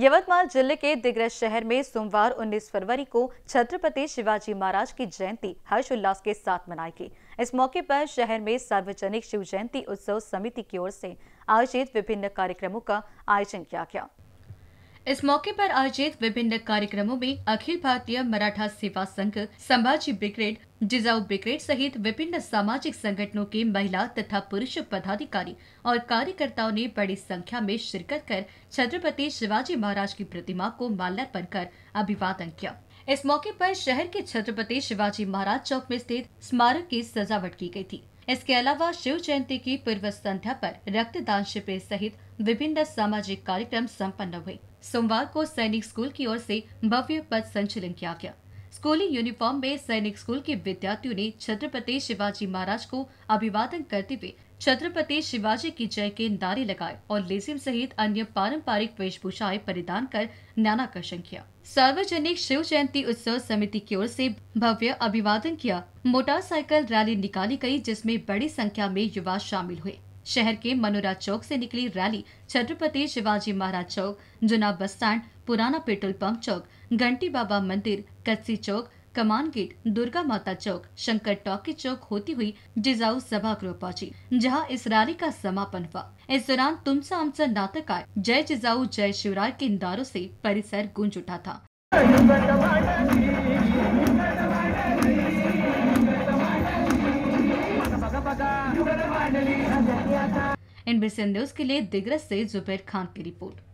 यवतमाल जिले के दिग्रज शहर में सोमवार 19 फरवरी को छत्रपति शिवाजी महाराज की जयंती हर्षोल्लास के साथ मनाई गई इस मौके पर शहर में सार्वजनिक शिव जयंती उत्सव समिति की ओर से आयोजित विभिन्न कार्यक्रमों का आयोजन किया गया इस मौके पर आयोजित विभिन्न कार्यक्रमों में अखिल भारतीय मराठा सेवा संघ संभाजी ब्रिग्रेड जिजाऊ ब्रिग्रेड सहित विभिन्न सामाजिक संगठनों के महिला तथा पुरुष पदाधिकारी और कार्यकर्ताओं ने बड़ी संख्या में शिरकत कर छत्रपति शिवाजी महाराज की प्रतिमा को माल्यार्पण कर अभिवादन किया इस मौके पर शहर के छत्रपति शिवाजी महाराज चौक में स्थित स्मारक की सजावट की गई थी इसके अलावा शिव जयंती की पूर्व संध्या पर रक्तदान शिविर सहित विभिन्न सामाजिक कार्यक्रम संपन्न हुए सोमवार को सैनिक स्कूल की ओर से भव्य पद संचलन किया गया स्कूली यूनिफॉर्म में सैनिक स्कूल के विद्यार्थियों ने छत्रपति शिवाजी महाराज को अभिवादन करते हुए छत्रपति शिवाजी की जय के नारे लगाए और लेजिम सहित अन्य पारंपरिक वेशभूषाएं परिधान कर नानाकर्षण किया सार्वजनिक शिव जयंती उत्सव समिति की ओर से भव्य अभिवादन किया मोटरसाइकिल रैली निकाली गई जिसमें बड़ी संख्या में युवा शामिल हुए शहर के मनोरा चौक से निकली रैली छत्रपति शिवाजी महाराज चौक जुना बस स्टैंड पुराना पेट्रोल पंप चौक घंटी बाबा मंदिर कच्ची चौक कमान गेट दुर्गा माता चौक शंकर टॉकी चौक होती हुई जिजाऊ सभागृह पहुंची जहां इस रैली का समापन हुआ इस दौरान तुमसा आमसा नाटक आय जय जिजाऊ जय शिवराय के नारों से परिसर गूंज उठा था इन न्यूज के लिए दिग्रस से जुबैर खान की रिपोर्ट